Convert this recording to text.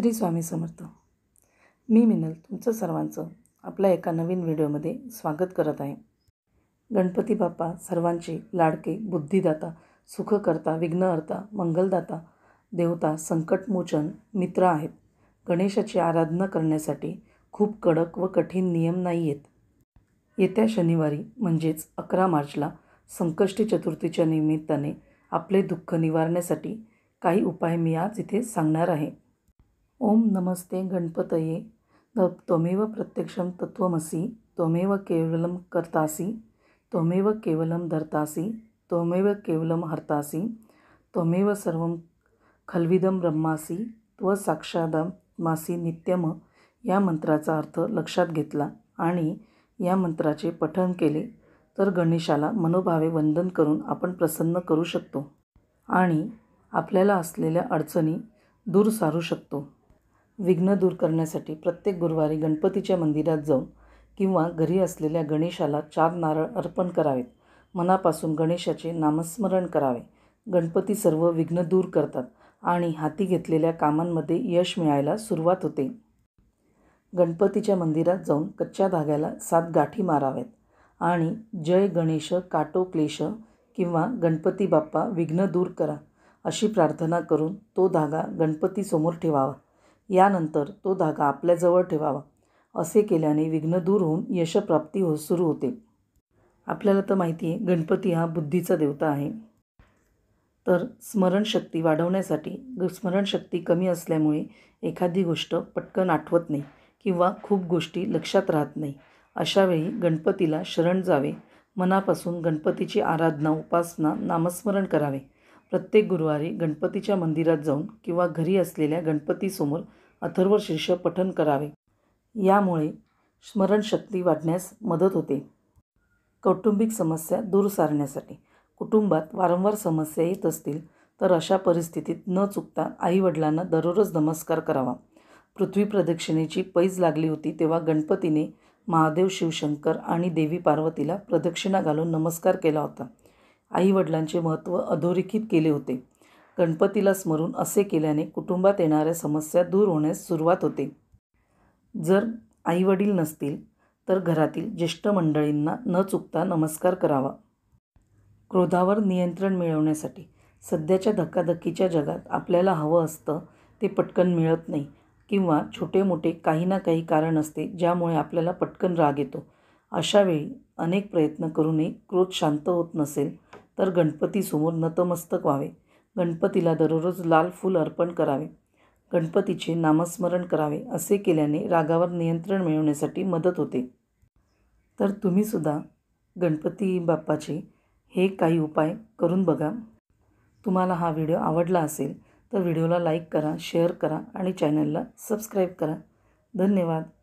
श्री स्वामी समर्थ मी मिनल तुमचं सर्वांचं आपल्या एका नवीन व्हिडिओमध्ये स्वागत करत आहे गणपती बाप्पा सर्वांचे लाडके बुद्धिदाता सुखकर्ता विघ्नहर्ता मंगलदाता देवता संकटमोचन मित्र आहेत गणेशाची आराधना करण्यासाठी खूप कडक व कठीण नियम नाही आहेत येत्या शनिवारी म्हणजेच अकरा मार्चला संकष्टी चतुर्थीच्या निमित्ताने आपले दुःख निवारण्यासाठी काही उपाय मी आज इथे सांगणार आहे ओम नमस्ते गणपतये त्वमेव प्रत्यक्षं तत्वमसी त्वमेव केवलं कर्तासी त्वमेव केवलं धर्तासी त्वमेव केवलं हर्तासी त्वमेव सर्वं खल्विदं ब्रह्मासी मासी नित्यम या मंत्राचा अर्थ लक्षात घेतला आणि या मंत्राचे पठन केले तर गणेशाला मनोभावे वंदन करून आपण प्रसन्न करू शकतो आणि आपल्याला असलेल्या अडचणी दूर सारू शकतो विघ्न दूर करण्यासाठी प्रत्येक गुरुवारी गणपतीच्या मंदिरात जाऊन किंवा घरी असलेल्या गणेशाला चार नारळ अर्पण करावेत मनापासून गणेशाचे नामस्मरण करावे गणपती सर्व विघ्न दूर करतात आणि हाती घेतलेल्या कामांमध्ये यश मिळायला सुरुवात होते गणपतीच्या मंदिरात जाऊन कच्च्या धाग्याला सात गाठी माराव्यात आणि जय गणेश काटो क्लेश किंवा गणपती बाप्पा विघ्न दूर करा अशी प्रार्थना करून तो धागा गणपतीसमोर ठेवावा यानंतर तो धागा आपल्याजवळ ठेवावा असे केल्याने विघ्न दूर होऊन यशप्राप्ती हो सुरू होते आपल्याला तर माहिती आहे गणपती हा बुद्धीचा देवता आहे तर स्मरणशक्ती वाढवण्यासाठी स्मरणशक्ती कमी असल्यामुळे एखादी गोष्ट पटकन आठवत नाही किंवा खूप गोष्टी लक्षात राहत नाही अशावेळी गणपतीला शरण जावे मनापासून गणपतीची आराधना उपासना नामस्मरण करावे प्रत्येक गुरुवारी गणपतीच्या मंदिरात जाऊन किंवा घरी असलेल्या गणपतीसमोर अथर्व शीर्ष पठन करावे यामुळे स्मरणशक्ती वाढण्यास मदत होते कौटुंबिक समस्या दूर सारण्यासाठी कुटुंबात वारंवार समस्या येत असतील तर अशा परिस्थितीत न चुकता आईवडिलांना दररोज नमस्कार करावा पृथ्वी प्रदक्षिणेची पैज लागली होती तेव्हा गणपतीने महादेव शिवशंकर आणि देवी पार्वतीला प्रदक्षिणा घालून नमस्कार केला होता आईवडिलांचे महत्त्व अधोरेखित केले होते गणपतीला स्मरून असे केल्याने कुटुंबात येणाऱ्या समस्या दूर होण्यास सुरुवात होते जर आईवडील नसतील तर घरातील ज्येष्ठ मंडळींना न चुकता नमस्कार करावा क्रोधावर नियंत्रण मिळवण्यासाठी सध्याच्या धक्काधक्कीच्या जगात आपल्याला हवं असतं ते पटकन मिळत नाही किंवा छोटे मोठे काही ना काही कारण असते ज्यामुळे आपल्याला पटकन राग येतो अशावेळी अनेक प्रयत्न करूनही क्रोध शांत होत नसेल तर गणपतीसमोर नतमस्तक व्हावे गणपतीला दररोज लाल फूल अर्पण करावे गणपतीचे नामस्मरण करावे असे केल्याने रागावर नियंत्रण मिळवण्यासाठी मदत होते तर तुम्हीसुद्धा गणपती बाप्पाचे हे काही उपाय करून बघा तुम्हाला हा व्हिडिओ आवडला असेल तर व्हिडिओला लाईक करा शेअर करा आणि चॅनलला सबस्क्राईब करा धन्यवाद